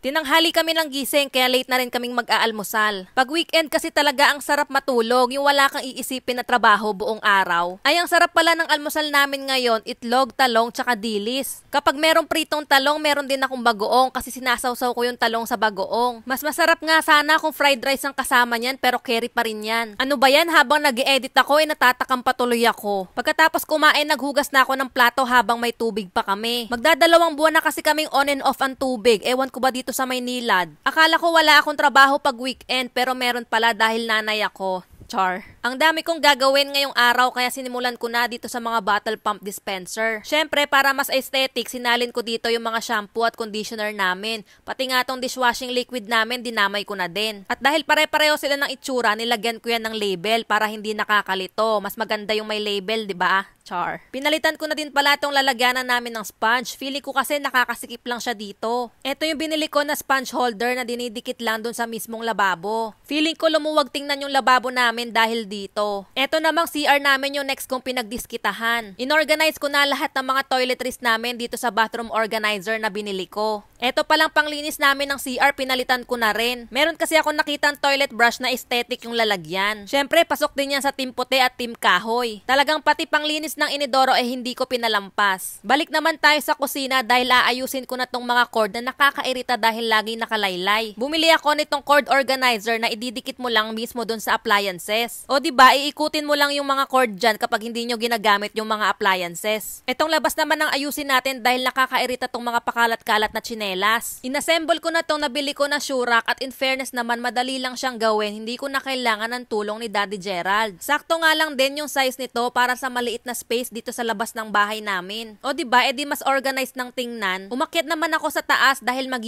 Tinanghali kami ng gising kaya late na rin kaming mag-aalmusal. Pag weekend kasi talaga ang sarap matulog, yung wala kang iisipin na trabaho buong araw. Ay ang sarap pala ng almusal namin ngayon, itlog, talong, tsaka dilis. Kapag merong pritong talong, meron din akong bagoong kasi sinasawsaw ko yung talong sa bagoong. Mas masarap nga sana kung fried rice ang kasama niyan pero carry pa rin yan. Ano ba yan? Habang nag edit ako ay eh, natatakam patuloy ako. Pagkatapos kumain, naghugas na ako ng plato habang may tubig pa kami. Magdadalawang buwan na kasi kaming on and off ang tubig. Ewan ko ba dito dito sa Maynila. Akala ko wala akong trabaho pag weekend pero meron pala dahil nanay ako. Char. Ang dami kong gagawin ngayong araw kaya sinimulan ko na dito sa mga bottle pump dispenser. Siyempre, para mas aesthetic, sinalin ko dito yung mga shampoo at conditioner namin. Pati nga tong dishwashing liquid namin, dinamay ko na din. At dahil pare-pareho sila ng itsura, nilagyan ko yan ng label para hindi nakakalito. Mas maganda yung may label, di ba? Char. Pinalitan ko na din pala itong lalagyanan namin ng sponge. Feeling ko kasi nakakasikip lang siya dito. Ito yung binili ko na sponge holder na dinidikit lang dun sa mismong lababo. Feeling ko lumuwag tingnan yung lababo namin dahil dito. Ito namang CR namin yung next kong pinagdiskitahan. Inorganize ko na lahat ng mga toiletries namin dito sa bathroom organizer na binili ko. Ito palang panglinis namin ng CR pinalitan ko na rin. Meron kasi ako nakitang toilet brush na aesthetic yung lalagyan. Siyempre, pasok din yan sa team puti at team kahoy. Talagang pati panglinis ng inidoro ay eh, hindi ko pinalampas. Balik naman tayo sa kusina dahil aayusin ko na tong mga cord na nakakairita dahil lagi nakalaylay. Bumili ako nitong cord organizer na ididikit mo lang mismo don sa appliances. O di ba iikutin mo lang yung mga cord dyan kapag hindi nyo ginagamit yung mga appliances. Itong labas naman ang ayusin natin dahil nakakairita tong mga pakalat-kalat na chinelas. Inassemble ko na tong nabili ko na shurak at in fairness naman madali lang siyang gawin. Hindi ko na kailangan ng tulong ni Daddy Gerald. Sakto nga lang din yung size nito para sa maliit na space dito sa labas ng bahay namin. O diba? eh, di ba, edi mas organized ng tingnan. Umakyat naman ako sa taas dahil mag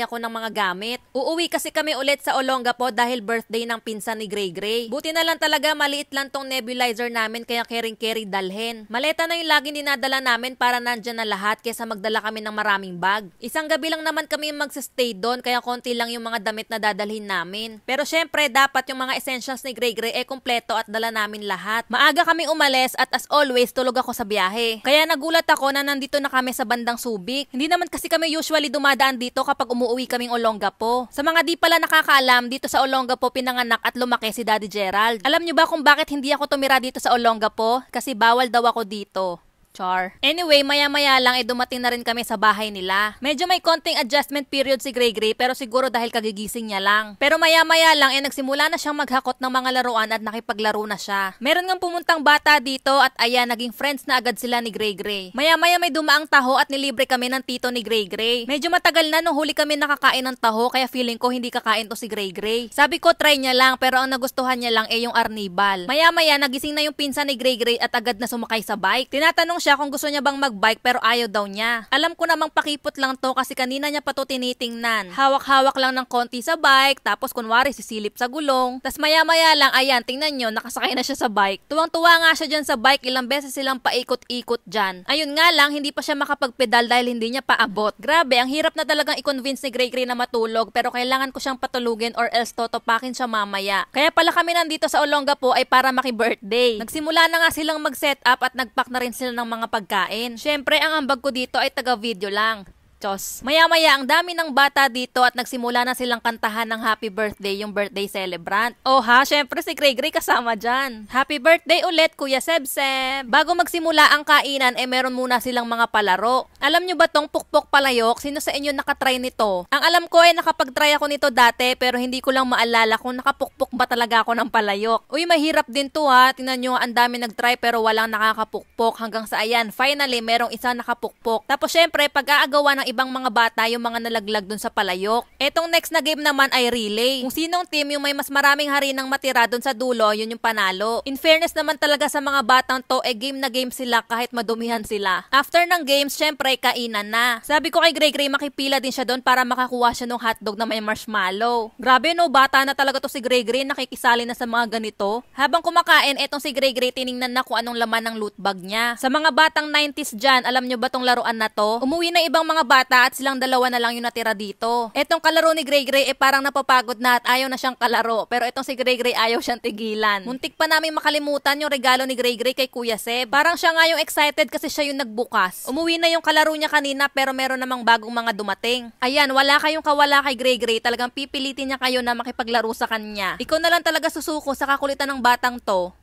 ako ng mga gamit. Uuwi kasi kami ulit sa Olongapo dahil birthday ng pinsan ni Grey Grey. Buti na lang talaga maliit lang tong nebulizer namin kaya kering carry dalhin. Maleta na yung laging dinadala namin para nandyan na lahat kesa magdala kami ng maraming bag. Isang gabi lang naman kami magsa-stay doon kaya konti lang yung mga damit na dadalhin namin. Pero syempre dapat yung mga essentials ni Grey Grey e eh, kumpleto at dala namin lahat. Maaga kami umalis at as always always tulog ako sa biyahe. Kaya nagulat ako na nandito na kami sa bandang Subic. Hindi naman kasi kami usually dumadaan dito kapag umuwi kaming Olongapo. Sa mga di pala nakakaalam, dito sa Olongapo pinanganak at lumaki si Daddy Gerald. Alam nyo ba kung bakit hindi ako tumira dito sa Olongapo? Kasi bawal daw ako dito. Char. Anyway, maya-maya lang ay eh, dumating na rin kami sa bahay nila. Medyo may konting adjustment period si Grey Grey pero siguro dahil kagigising niya lang. Pero maya-maya lang ay eh, nagsimula na siyang maghakot ng mga laruan at nakipaglaro na siya. Meron ngang pumuntang bata dito at ayan naging friends na agad sila ni Grey Grey. Maya-maya may dumaang taho at nilibre kami ng tito ni Grey Grey. Medyo matagal na nung huli kami nakakain ng taho kaya feeling ko hindi kakain to si Grey Grey. Sabi ko try niya lang pero ang nagustuhan niya lang ay eh, yung arnibal. Maya-maya nagising na yung pinsan ni Grey Grey at agad na sumakay sa bike. Tinatanong tanong siya kung gusto niya bang magbike pero ayaw daw niya. Alam ko namang pakipot lang to kasi kanina niya pa to tinitingnan. Hawak-hawak lang ng konti sa bike, tapos kunwari sisilip sa gulong. Tapos maya-maya lang, ayan, tingnan nyo, nakasakay na siya sa bike. Tuwang-tuwa nga siya dyan sa bike, ilang beses silang paikot-ikot dyan. Ayun nga lang, hindi pa siya makapagpedal dahil hindi niya paabot. Grabe, ang hirap na talagang i-convince ni Gregory na matulog pero kailangan ko siyang patulugin or else totopakin siya mamaya. Kaya pala kami nandito sa Olonga po ay para maki-birthday. Nagsimula na nga silang mag-set up at nagpack na rin sila ng mga pagkain. Siyempre, ang ambag ko dito ay taga-video lang. Chos. Maya-maya ang dami ng bata dito at nagsimula na silang kantahan ng happy birthday yung birthday celebrant. Oh ha, syempre si Craig Ray kasama dyan. Happy birthday ulit Kuya Sebseb. Bago magsimula ang kainan eh meron muna silang mga palaro. Alam nyo ba tong pukpok palayok? Sino sa inyo nakatry nito? Ang alam ko ay eh, nakapag-try ako nito dati pero hindi ko lang maalala kung nakapukpok ba talaga ako ng palayok. Uy, mahirap din to ha. Tingnan nyo, ang dami nagtry pero walang nakakapukpok hanggang sa ayan. Finally, merong isa nakapukpok. Tapos syempre, pag aagawa ng ibang mga bata yung mga nalaglag dun sa palayok. Etong next na game naman ay relay. Kung sinong team yung may mas maraming harinang matira dun sa dulo, yun yung panalo. In fairness naman talaga sa mga batang to, eh game na game sila kahit madumihan sila. After ng games, syempre, kainan na. Sabi ko kay Grey Grey, makipila din siya doon para makakuha siya ng hotdog na may marshmallow. Grabe no, bata na talaga to si Grey Grey, nakikisali na sa mga ganito. Habang kumakain, etong si Grey Grey tiningnan na kung anong laman ng loot bag niya. Sa mga batang 90s dyan, alam nyo ba tong laruan na to? Umuwi na ibang mga bata bata at silang dalawa na lang yung natira dito. Etong kalaro ni Grey Grey eh parang napapagod na at ayaw na siyang kalaro. Pero etong si Grey Grey ayaw siyang tigilan. Muntik pa namin makalimutan yung regalo ni Grey Grey kay Kuya Seb. Parang siya nga yung excited kasi siya yung nagbukas. Umuwi na yung kalaro niya kanina pero meron namang bagong mga dumating. Ayan, wala kayong kawala kay Grey Grey. Talagang pipilitin niya kayo na makipaglaro sa kanya. Ikaw na lang talaga susuko sa kakulitan ng batang to.